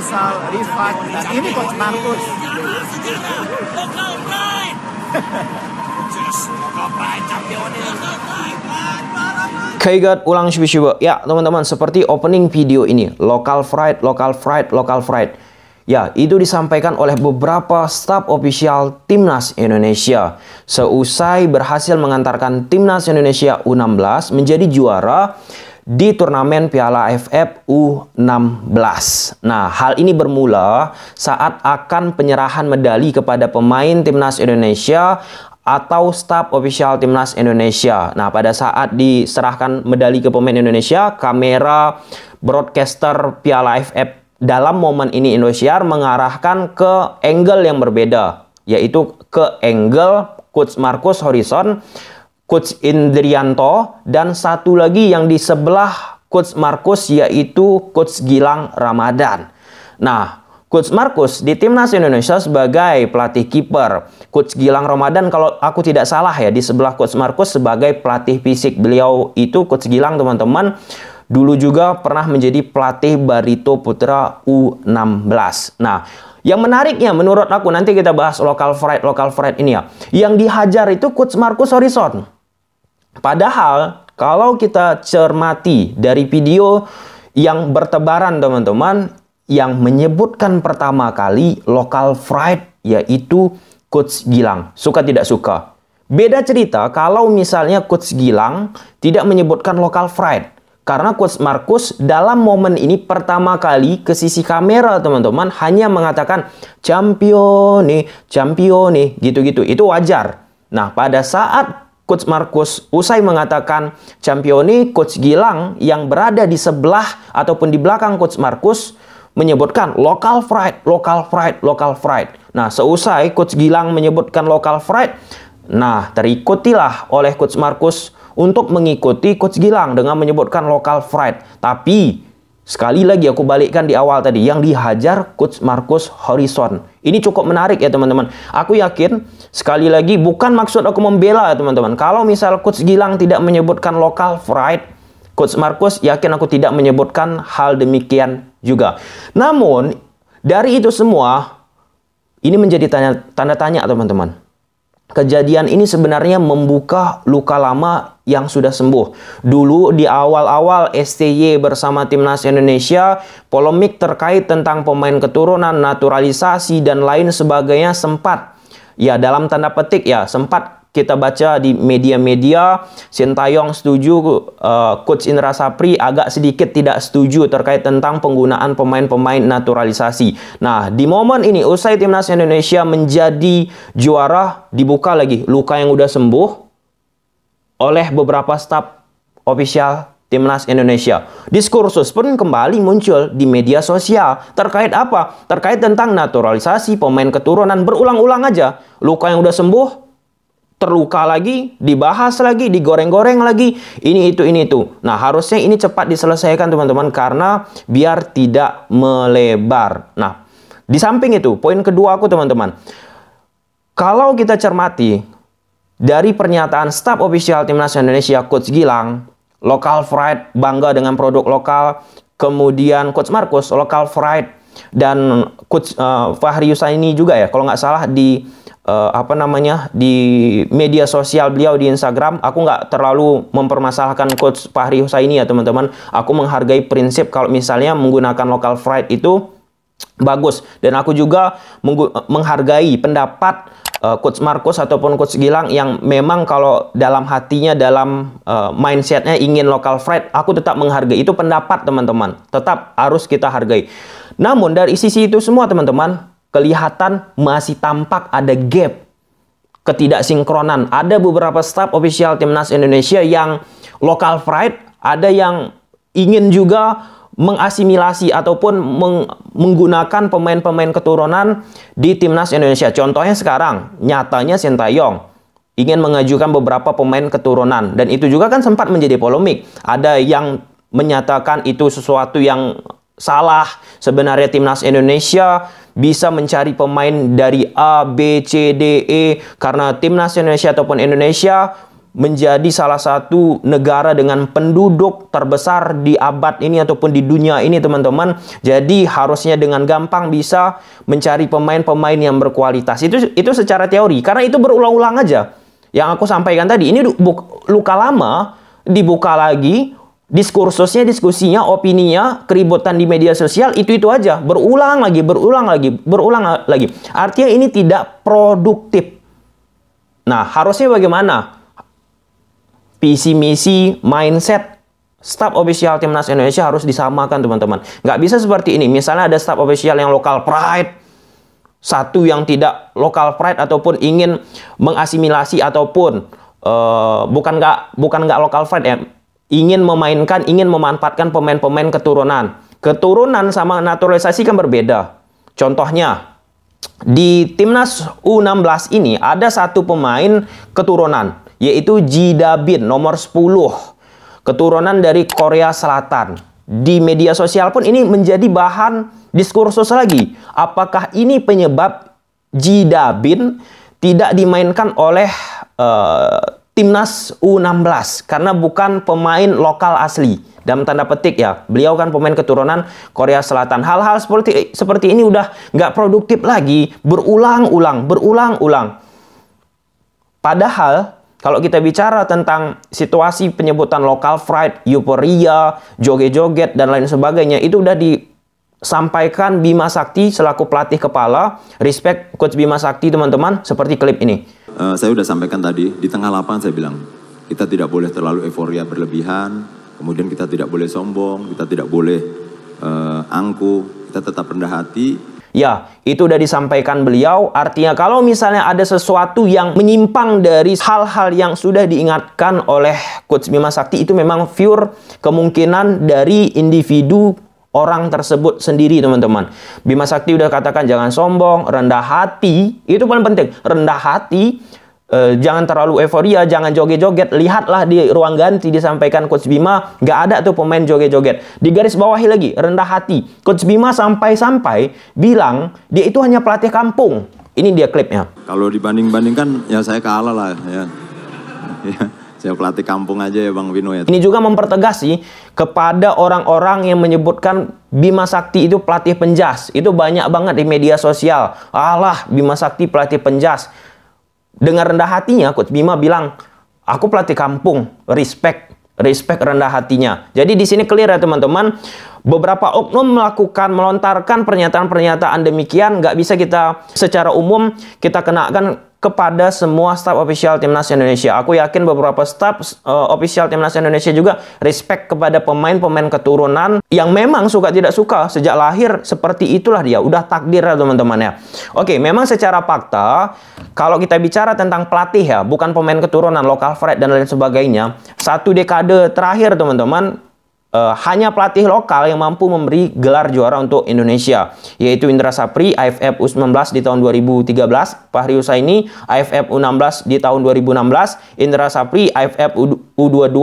Misal Rifat, dan ini Coach Markus. Kaigat ulang shubi-shubi. Ya, teman-teman, seperti opening video ini, local fried, local fried, local fried. Ya, itu disampaikan oleh beberapa staf ofisial Timnas Indonesia. Seusai berhasil mengantarkan Timnas Indonesia U16 menjadi juara di turnamen Piala AFF U16. Nah, hal ini bermula saat akan penyerahan medali kepada pemain timnas Indonesia atau staf ofisial timnas Indonesia. Nah, pada saat diserahkan medali ke pemain Indonesia, kamera broadcaster Piala AFF dalam momen ini Indonesia mengarahkan ke angle yang berbeda, yaitu ke angle Coach Marcus Horizon Coach Indrianto dan satu lagi yang di sebelah Coach Markus yaitu Coach Gilang Ramadan. Nah, Coach Markus di timnas Indonesia sebagai pelatih kiper. Coach Gilang Ramadan kalau aku tidak salah ya di sebelah Coach Markus sebagai pelatih fisik. Beliau itu Coach Gilang teman-teman dulu juga pernah menjadi pelatih Barito Putra U16. Nah, yang menariknya menurut aku nanti kita bahas lokal pride lokal pride ini ya. Yang dihajar itu Coach Markus Horizon. Padahal kalau kita cermati dari video yang bertebaran teman-teman yang menyebutkan pertama kali local fried yaitu Coach Gilang. Suka tidak suka. Beda cerita kalau misalnya Coach Gilang tidak menyebutkan local fried. Karena Coach Markus dalam momen ini pertama kali ke sisi kamera teman-teman hanya mengatakan champion nih champion nih gitu-gitu. Itu wajar. Nah pada saat Coach Markus usai mengatakan championi, Coach Gilang yang berada di sebelah ataupun di belakang Coach Markus menyebutkan local fried, local fried, local fried. Nah, seusai Coach Gilang menyebutkan local fried, nah terikutilah oleh Coach Markus untuk mengikuti Coach Gilang dengan menyebutkan local fried. Tapi Sekali lagi aku balikkan di awal tadi, yang dihajar coach Marcus Horizon. Ini cukup menarik ya teman-teman. Aku yakin, sekali lagi bukan maksud aku membela ya teman-teman. Kalau misal coach Gilang tidak menyebutkan lokal fried, coach Marcus yakin aku tidak menyebutkan hal demikian juga. Namun, dari itu semua, ini menjadi tanda, tanda tanya teman-teman. Kejadian ini sebenarnya membuka luka lama yang sudah sembuh. Dulu di awal-awal STY bersama timnas Indonesia, polemik terkait tentang pemain keturunan, naturalisasi dan lain sebagainya sempat ya dalam tanda petik ya sempat kita baca di media-media, Sintayong setuju, uh, Coach Indra Sapri agak sedikit tidak setuju terkait tentang penggunaan pemain-pemain naturalisasi. Nah, di momen ini usai timnas Indonesia menjadi juara, dibuka lagi luka yang udah sembuh oleh beberapa staf ofisial timnas Indonesia. Diskursus pun kembali muncul di media sosial terkait apa? Terkait tentang naturalisasi pemain keturunan berulang-ulang aja. Luka yang udah sembuh terluka lagi, dibahas lagi, digoreng-goreng lagi, ini itu, ini itu. Nah, harusnya ini cepat diselesaikan teman-teman karena biar tidak melebar. Nah, di samping itu, poin kedua aku teman-teman, kalau kita cermati dari pernyataan staf ofisial Timnas Indonesia Coach Gilang, lokal fried bangga dengan produk lokal, kemudian Coach Markus lokal fried dan Coach uh, Fahri Yusaini juga ya, kalau nggak salah di uh, apa namanya di media sosial beliau di Instagram aku nggak terlalu mempermasalahkan coach Fahri ini ya teman-teman aku menghargai prinsip kalau misalnya menggunakan local flight itu bagus dan aku juga menghargai pendapat uh, coach Markus ataupun coach Gilang yang memang kalau dalam hatinya dalam uh, mindsetnya ingin local flight aku tetap menghargai itu pendapat teman-teman tetap harus kita hargai namun dari sisi itu semua teman-teman kelihatan masih tampak ada gap ketidaksinkronan. Ada beberapa staf ofisial timnas Indonesia yang lokal pride, ada yang ingin juga mengasimilasi ataupun meng menggunakan pemain-pemain keturunan di timnas Indonesia. Contohnya sekarang, nyatanya Sintayong ingin mengajukan beberapa pemain keturunan dan itu juga kan sempat menjadi polemik. Ada yang menyatakan itu sesuatu yang salah, Sebenarnya timnas Indonesia bisa mencari pemain dari A, B, C, D, E karena timnas Indonesia ataupun Indonesia menjadi salah satu negara dengan penduduk terbesar di abad ini ataupun di dunia ini teman-teman. Jadi harusnya dengan gampang bisa mencari pemain-pemain yang berkualitas. Itu itu secara teori karena itu berulang-ulang aja. Yang aku sampaikan tadi ini luka lama dibuka lagi diskursusnya, diskusinya, opininya, keributan di media sosial itu-itu aja, berulang lagi, berulang lagi, berulang lagi. Artinya ini tidak produktif. Nah, harusnya bagaimana? Visi misi, mindset staf official timnas Indonesia harus disamakan, teman-teman. Nggak bisa seperti ini. Misalnya ada staf official yang lokal pride, satu yang tidak lokal pride ataupun ingin mengasimilasi ataupun uh, bukan nggak bukan nggak lokal pride ya ingin memainkan, ingin memanfaatkan pemain-pemain keturunan. Keturunan sama naturalisasi kan berbeda. Contohnya, di timnas U16 ini ada satu pemain keturunan, yaitu Jidabin nomor 10. Keturunan dari Korea Selatan. Di media sosial pun ini menjadi bahan diskursus lagi. Apakah ini penyebab Jidabin tidak dimainkan oleh uh, timnas U16 karena bukan pemain lokal asli dalam tanda petik ya beliau kan pemain keturunan Korea Selatan hal-hal seperti seperti ini udah nggak produktif lagi berulang-ulang berulang-ulang padahal kalau kita bicara tentang situasi penyebutan lokal fright, euforia, joget-joget dan lain sebagainya itu udah di sampaikan Bima Sakti selaku pelatih kepala. Respect coach Bima Sakti teman-teman seperti klip ini. Uh, saya sudah sampaikan tadi di tengah lapangan saya bilang kita tidak boleh terlalu euforia berlebihan, kemudian kita tidak boleh sombong, kita tidak boleh uh, angkuh, kita tetap rendah hati. Ya, itu sudah disampaikan beliau. Artinya kalau misalnya ada sesuatu yang menyimpang dari hal-hal yang sudah diingatkan oleh Coach Bima Sakti itu memang pure kemungkinan dari individu orang tersebut sendiri teman-teman. Bima Sakti udah katakan jangan sombong, rendah hati, itu paling penting. Rendah hati, eh, jangan terlalu euforia, jangan joget-joget. Lihatlah di ruang ganti disampaikan Coach Bima, nggak ada tuh pemain joget-joget. Di garis bawahi lagi, rendah hati. Coach Bima sampai-sampai bilang dia itu hanya pelatih kampung. Ini dia klipnya. Kalau dibanding-bandingkan ya saya kalah lah ya. ya. Saya pelatih kampung aja ya Bang Wino ya. Ini juga mempertegas sih kepada orang-orang yang menyebutkan Bima Sakti itu pelatih penjas. Itu banyak banget di media sosial. Alah, Bima Sakti pelatih penjas. Dengan rendah hatinya Coach Bima bilang, "Aku pelatih kampung, respect." Respect rendah hatinya. Jadi di sini clear ya teman-teman. Beberapa oknum melakukan, melontarkan pernyataan-pernyataan demikian. Nggak bisa kita secara umum kita kenakan kepada semua staf official timnas Indonesia. Aku yakin beberapa staf uh, eh, official timnas Indonesia juga respect kepada pemain-pemain keturunan yang memang suka tidak suka sejak lahir seperti itulah dia. Udah takdir ya teman-teman ya. Oke, memang secara fakta kalau kita bicara tentang pelatih ya, bukan pemain keturunan lokal Fred dan lain sebagainya, satu dekade terakhir teman-teman uh, hanya pelatih lokal yang mampu memberi gelar juara untuk Indonesia, yaitu Indra Sapri AFF U19 di tahun 2013, Fahri Husaini AFF U16 di tahun 2016, Indra Sapri AFF U22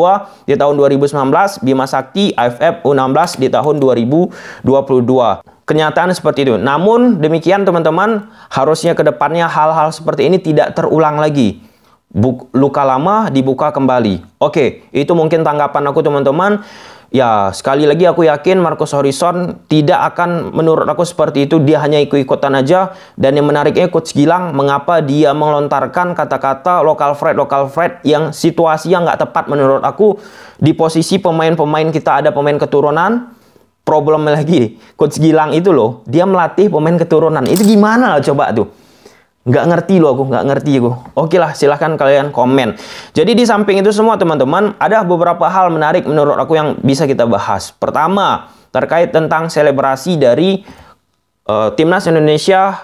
di tahun 2019, Bima Sakti AFF U16 di tahun 2022 kenyataan seperti itu. Namun demikian teman-teman, harusnya kedepannya hal-hal seperti ini tidak terulang lagi. Buk, luka lama dibuka kembali. Oke, itu mungkin tanggapan aku teman-teman. Ya, sekali lagi aku yakin Marcus Horison tidak akan menurut aku seperti itu. Dia hanya ikut-ikutan aja. Dan yang menariknya Coach Gilang, mengapa dia melontarkan kata-kata lokal Fred, lokal Fred yang situasi yang nggak tepat menurut aku. Di posisi pemain-pemain kita ada pemain keturunan, problem lagi. Coach Gilang itu loh, dia melatih pemain keturunan. Itu gimana coba tuh? Nggak ngerti loh aku, nggak ngerti aku. Oke lah, silahkan kalian komen. Jadi di samping itu semua teman-teman, ada beberapa hal menarik menurut aku yang bisa kita bahas. Pertama, terkait tentang selebrasi dari uh, Timnas Indonesia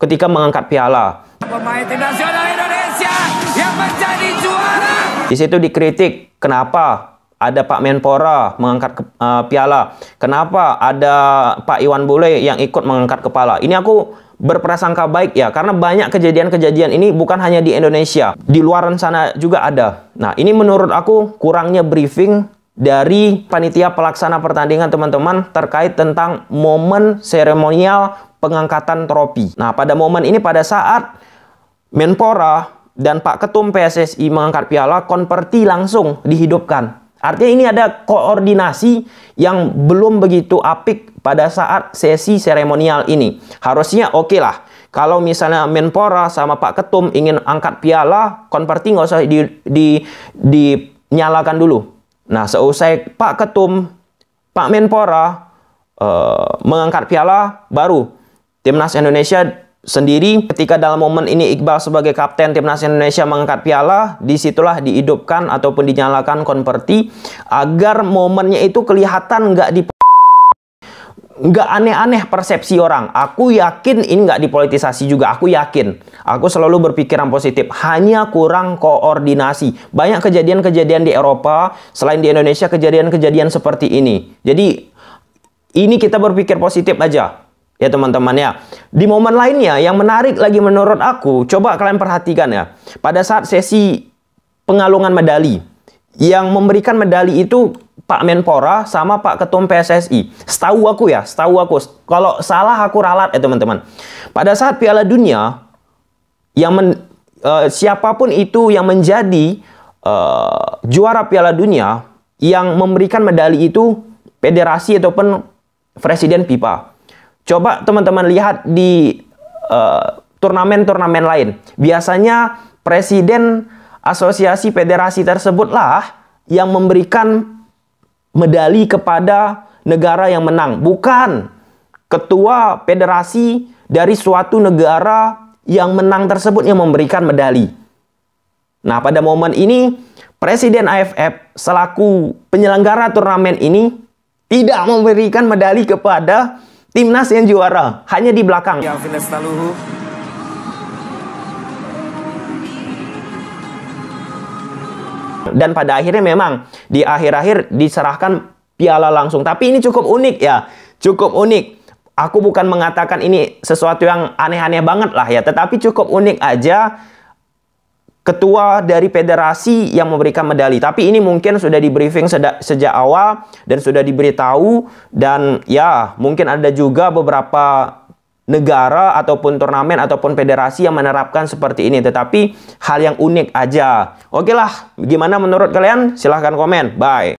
ketika mengangkat piala. Pemain tim nasional Indonesia yang menjadi juara. Di situ dikritik kenapa ada Pak Menpora mengangkat ke, uh, piala. Kenapa ada Pak Iwan Bule yang ikut mengangkat kepala? Ini aku berprasangka baik ya karena banyak kejadian-kejadian ini bukan hanya di Indonesia di luar sana juga ada nah ini menurut aku kurangnya briefing dari panitia pelaksana pertandingan teman-teman terkait tentang momen seremonial pengangkatan tropi nah pada momen ini pada saat Menpora dan Pak Ketum PSSI mengangkat piala konverti langsung dihidupkan Artinya ini ada koordinasi yang belum begitu apik pada saat sesi seremonial ini. Harusnya oke okay lah. Kalau misalnya Menpora sama Pak Ketum ingin angkat piala, konverti nggak usah di, di, dinyalakan dulu. Nah seusai Pak Ketum, Pak Menpora uh, mengangkat piala, baru Timnas Indonesia sendiri ketika dalam momen ini Iqbal sebagai kapten timnas Indonesia mengangkat piala disitulah dihidupkan ataupun dinyalakan konverti agar momennya itu kelihatan nggak di nggak aneh-aneh persepsi orang. Aku yakin ini nggak dipolitisasi juga. Aku yakin. Aku selalu berpikiran positif. Hanya kurang koordinasi. Banyak kejadian-kejadian di Eropa, selain di Indonesia, kejadian-kejadian seperti ini. Jadi, ini kita berpikir positif aja. Ya teman-teman ya. Di momen lainnya yang menarik lagi menurut aku, coba kalian perhatikan ya. Pada saat sesi pengalungan medali, yang memberikan medali itu Pak Menpora sama Pak Ketum PSSI. Setahu aku ya, setahu aku. Kalau salah aku ralat ya teman-teman. Pada saat Piala Dunia, yang men, uh, siapapun itu yang menjadi uh, juara Piala Dunia, yang memberikan medali itu federasi ataupun presiden FIFA. Coba teman-teman lihat di eh, turnamen-turnamen uh, lain. Biasanya presiden asosiasi federasi tersebutlah yang memberikan medali kepada negara yang menang, bukan ketua federasi dari suatu negara yang menang tersebut yang memberikan medali. Nah, pada momen ini Presiden AFF selaku penyelenggara turnamen ini tidak memberikan medali kepada Timnas yang juara hanya di belakang. Ya, Dan pada akhirnya memang di akhir-akhir diserahkan piala langsung. Tapi ini cukup unik ya, cukup unik. Aku bukan mengatakan ini sesuatu yang aneh-aneh banget lah ya, tetapi cukup unik aja ketua dari federasi yang memberikan medali. Tapi ini mungkin sudah di briefing sejak awal dan sudah diberitahu dan ya mungkin ada juga beberapa negara ataupun turnamen ataupun federasi yang menerapkan seperti ini. Tetapi hal yang unik aja. Oke lah, gimana menurut kalian? Silahkan komen. Bye.